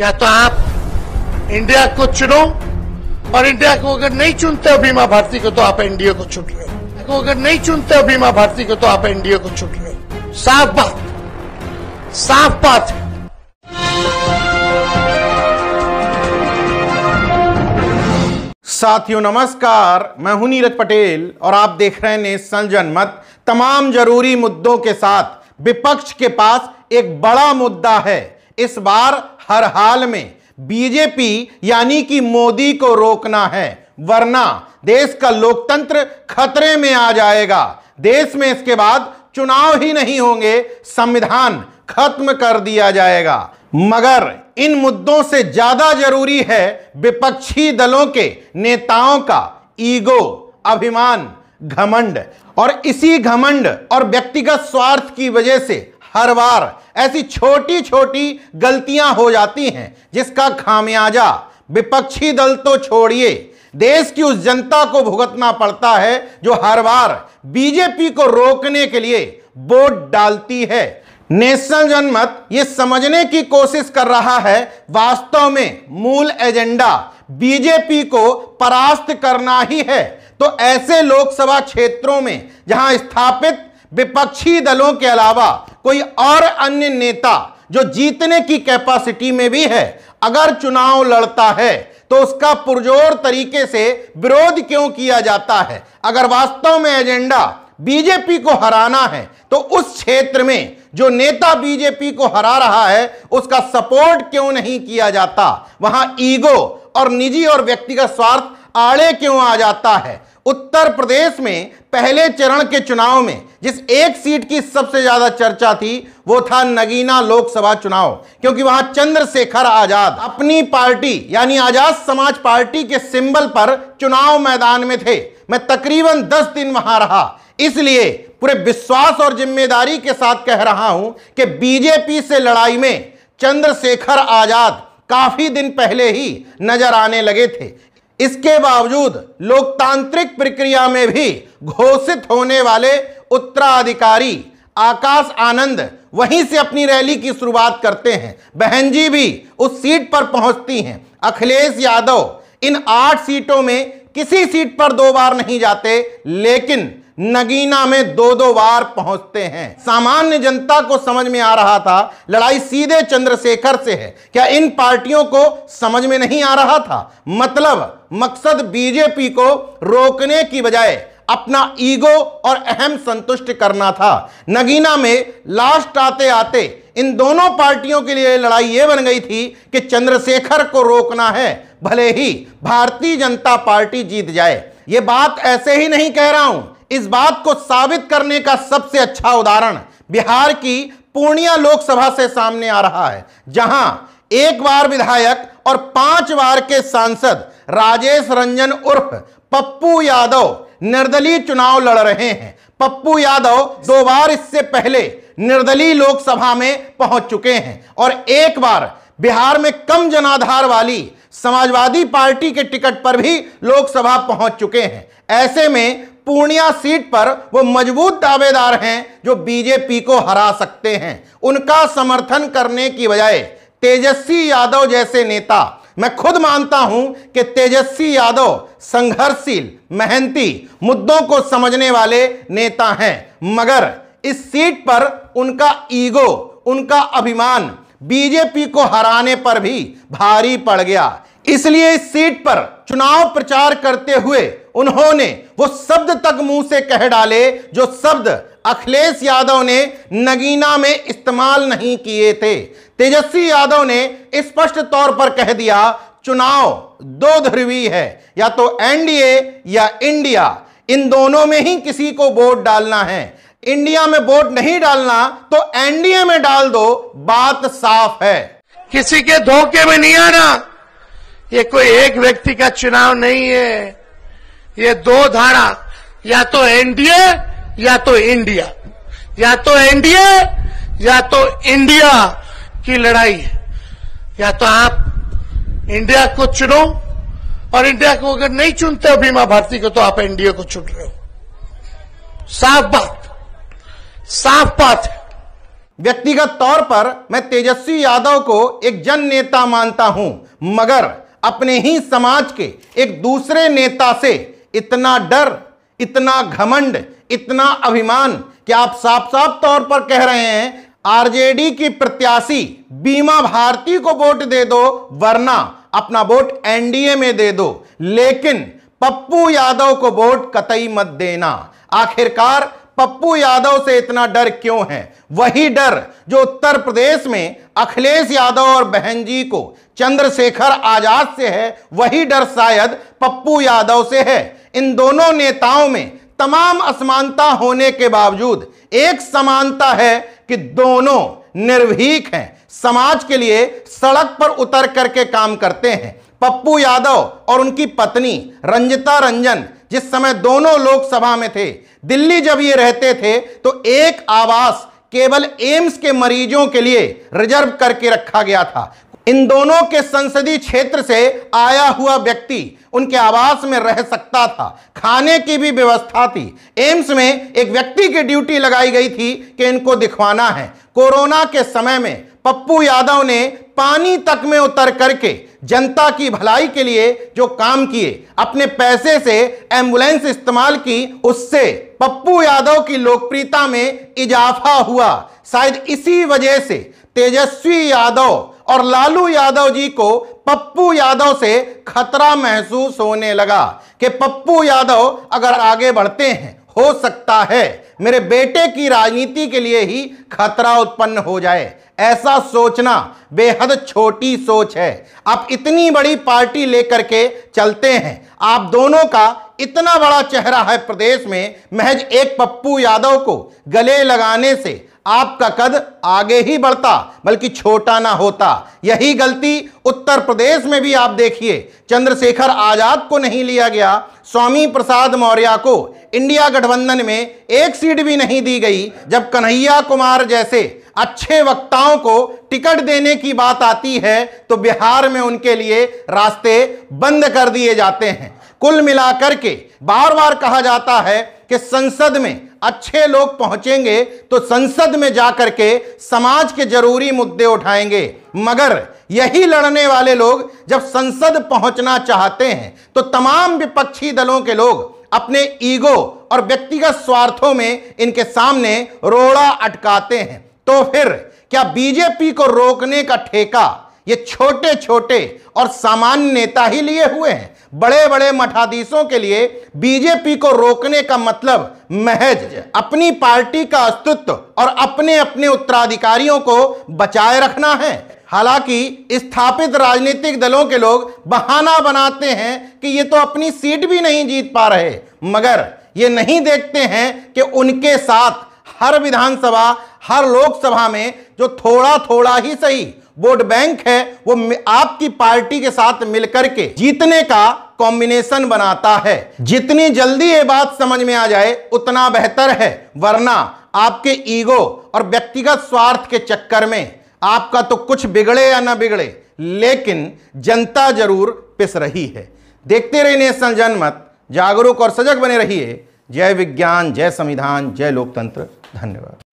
या तो आप इंडिया को चुनो और इंडिया को अगर नहीं चुनते हो बीमा भारती को तो आप एनडीए को चुन रहे हो को अगर नहीं चुनते हो बीमा भारती को तो आप एनडीए को चुन रहे हो साफ बात साफ बात साथियों नमस्कार मैं हूं नीरज पटेल और आप देख रहे हैं नेशनल जनमत तमाम जरूरी मुद्दों के साथ विपक्ष के पास एक बड़ा मुद्दा है इस बार हर हाल में बीजेपी यानी कि मोदी को रोकना है वरना देश का लोकतंत्र खतरे में आ जाएगा देश में इसके बाद चुनाव ही नहीं होंगे संविधान खत्म कर दिया जाएगा मगर इन मुद्दों से ज्यादा जरूरी है विपक्षी दलों के नेताओं का ईगो अभिमान घमंड और इसी घमंड और व्यक्तिगत स्वार्थ की वजह से हर बार ऐसी छोटी छोटी गलतियां हो जाती हैं जिसका खामियाजा विपक्षी दल तो छोड़िए देश की उस जनता को भुगतना पड़ता है जो हर बार बीजेपी को रोकने के लिए वोट डालती है नेशनल जनमत ये समझने की कोशिश कर रहा है वास्तव में मूल एजेंडा बीजेपी को परास्त करना ही है तो ऐसे लोकसभा क्षेत्रों में जहां स्थापित विपक्षी दलों के अलावा कोई और अन्य नेता जो जीतने की कैपेसिटी में भी है अगर चुनाव लड़ता है तो उसका पुरजोर तरीके से विरोध क्यों किया जाता है अगर वास्तव में एजेंडा बीजेपी को हराना है तो उस क्षेत्र में जो नेता बीजेपी को हरा रहा है उसका सपोर्ट क्यों नहीं किया जाता वहां ईगो और निजी और व्यक्तिगत स्वार्थ आड़े क्यों आ जाता है उत्तर प्रदेश में पहले चरण के चुनाव में जिस एक सीट की सबसे ज्यादा चर्चा थी वो था नगीना लोकसभा चुनाव क्योंकि वहां चंद्रशेखर आजाद अपनी पार्टी यानी आजाद समाज पार्टी के सिंबल पर चुनाव मैदान में थे मैं तकरीबन दस दिन वहां रहा इसलिए पूरे विश्वास और जिम्मेदारी के साथ कह रहा हूं कि बीजेपी से लड़ाई में चंद्रशेखर आजाद काफी दिन पहले ही नजर आने लगे थे इसके बावजूद लोकतांत्रिक प्रक्रिया में भी घोषित होने वाले उत्तराधिकारी आकाश आनंद वहीं से अपनी रैली की शुरुआत करते हैं बहन जी भी उस सीट पर पहुंचती हैं अखिलेश यादव इन आठ सीटों में किसी सीट पर दो बार नहीं जाते लेकिन नगीना में दो दो बार पहुंचते हैं सामान्य जनता को समझ में आ रहा था लड़ाई सीधे चंद्रशेखर से है क्या इन पार्टियों को समझ में नहीं आ रहा था मतलब मकसद बीजेपी को रोकने की बजाय अपना ईगो और अहम संतुष्ट करना था नगीना में लास्ट आते आते इन दोनों पार्टियों के लिए लड़ाई ये बन गई थी कि चंद्रशेखर को रोकना है भले ही भारतीय जनता पार्टी जीत जाए ये बात ऐसे ही नहीं कह रहा हूं इस बात को साबित करने का सबसे अच्छा उदाहरण बिहार की पूर्णिया लोकसभा से सामने आ रहा है जहां एक बार विधायक और पांच बार के सांसद राजेश रंजन उर्फ पप्पू यादव निर्दलीय चुनाव लड़ रहे हैं पप्पू यादव दो बार इससे पहले निर्दलीय लोकसभा में पहुंच चुके हैं और एक बार बिहार में कम जनाधार वाली समाजवादी पार्टी के टिकट पर भी लोकसभा पहुंच चुके हैं ऐसे में पूर्णिया सीट पर वो मजबूत दावेदार हैं जो बीजेपी को हरा सकते हैं उनका समर्थन करने की बजाय तेजस्वी यादव जैसे नेता मैं खुद मानता हूं कि तेजस्वी यादव संघर्षशील मेहनती मुद्दों को समझने वाले नेता हैं मगर इस सीट पर उनका ईगो उनका अभिमान बीजेपी को हराने पर भी भारी पड़ गया इसलिए इस सीट पर चुनाव प्रचार करते हुए उन्होंने वो शब्द तक मुंह से कह डाले जो शब्द अखिलेश यादव ने नगीना में इस्तेमाल नहीं किए थे तेजस्वी यादव ने स्पष्ट तौर पर कह दिया चुनाव दो ध्रुवी है या तो एनडीए या इंडिया इन दोनों में ही किसी को वोट डालना है इंडिया में वोट नहीं डालना तो एनडीए में डाल दो बात साफ है किसी के धोखे में नहीं आना ये कोई एक व्यक्ति का चुनाव नहीं है ये दो धारा या तो एनडीए या तो इंडिया या तो एनडीए या तो इंडिया की लड़ाई है या तो आप इंडिया को चुनो और इंडिया को अगर नहीं चुनते हो भीमा भारती को तो आप एनडीए को चुन रहे हो साफ बात साफ बात है व्यक्तिगत तौर पर मैं तेजस्वी यादव को एक जन नेता मानता हूं मगर अपने ही समाज के एक दूसरे नेता से इतना डर इतना घमंड इतना अभिमान कि आप साफ साफ तौर पर कह रहे हैं आरजेडी की प्रत्याशी बीमा भारती को वोट दे दो वरना अपना वोट एनडीए में दे दो लेकिन पप्पू यादव को वोट कतई मत देना आखिरकार पप्पू यादव से इतना डर क्यों है वही डर जो उत्तर प्रदेश में अखिलेश यादव और बहन जी को चंद्रशेखर आजाद से है वही डर शायद पप्पू यादव से है इन दोनों नेताओं में तमाम असमानता होने के बावजूद एक समानता है कि दोनों निर्भीक हैं समाज के लिए सड़क पर उतर करके काम करते हैं पप्पू यादव और उनकी पत्नी रंजिता रंजन जिस समय दोनों लोकसभा में थे दिल्ली जब ये रहते थे तो एक आवास केवल एम्स के मरीजों के लिए रिजर्व करके रखा गया था इन दोनों के संसदीय क्षेत्र से आया हुआ व्यक्ति उनके आवास में रह सकता था खाने की भी व्यवस्था थी एम्स में एक व्यक्ति की ड्यूटी लगाई गई थी कि इनको दिखवाना है कोरोना के समय में पप्पू यादव ने पानी तक में उतर करके जनता की भलाई के लिए जो काम किए अपने पैसे से एम्बुलेंस इस्तेमाल की उससे पप्पू यादव की लोकप्रियता में इजाफा हुआ शायद इसी वजह से तेजस्वी यादव और लालू यादव जी को पप्पू यादव से खतरा महसूस होने लगा कि पप्पू यादव अगर आगे बढ़ते हैं हो सकता है मेरे बेटे की राजनीति के लिए ही खतरा उत्पन्न हो जाए ऐसा सोचना बेहद छोटी सोच है आप इतनी बड़ी पार्टी लेकर के चलते हैं आप दोनों का इतना बड़ा चेहरा है प्रदेश में महज एक पप्पू यादव को गले लगाने से आपका कद आगे ही बढ़ता बल्कि छोटा ना होता यही गलती उत्तर प्रदेश में भी आप देखिए चंद्रशेखर आजाद को नहीं लिया गया स्वामी प्रसाद मौर्य को इंडिया गठबंधन में एक सीट भी नहीं दी गई जब कन्हैया कुमार जैसे अच्छे वक्ताओं को टिकट देने की बात आती है तो बिहार में उनके लिए रास्ते बंद कर दिए जाते हैं कुल मिलाकर के बार बार कहा जाता है कि संसद में अच्छे लोग पहुंचेंगे तो संसद में जाकर के समाज के जरूरी मुद्दे उठाएंगे मगर यही लड़ने वाले लोग जब संसद पहुंचना चाहते हैं तो तमाम विपक्षी दलों के लोग अपने ईगो और व्यक्तिगत स्वार्थों में इनके सामने रोड़ा अटकाते हैं तो फिर क्या बीजेपी को रोकने का ठेका ये छोटे छोटे और सामान्य नेता ही लिए हुए हैं बड़े बड़े मठाधीशों के लिए बीजेपी को रोकने का मतलब महज अपनी पार्टी का अस्तित्व और अपने अपने उत्तराधिकारियों को बचाए रखना है हालांकि स्थापित राजनीतिक दलों के लोग बहाना बनाते हैं कि ये तो अपनी सीट भी नहीं जीत पा रहे मगर ये नहीं देखते हैं कि उनके साथ हर विधानसभा हर लोकसभा में जो थोड़ा थोड़ा ही सही वोट बैंक है वो आपकी पार्टी के साथ मिलकर के जीतने का कॉम्बिनेशन बनाता है जितनी जल्दी ये बात समझ में आ जाए उतना बेहतर है वरना आपके ईगो और व्यक्तिगत स्वार्थ के चक्कर में आपका तो कुछ बिगड़े या ना बिगड़े लेकिन जनता जरूर पिस रही है देखते रहिए नेशनल जनमत जागरूक और सजग बने रहिए जय विज्ञान जय संविधान जय लोकतंत्र धन्यवाद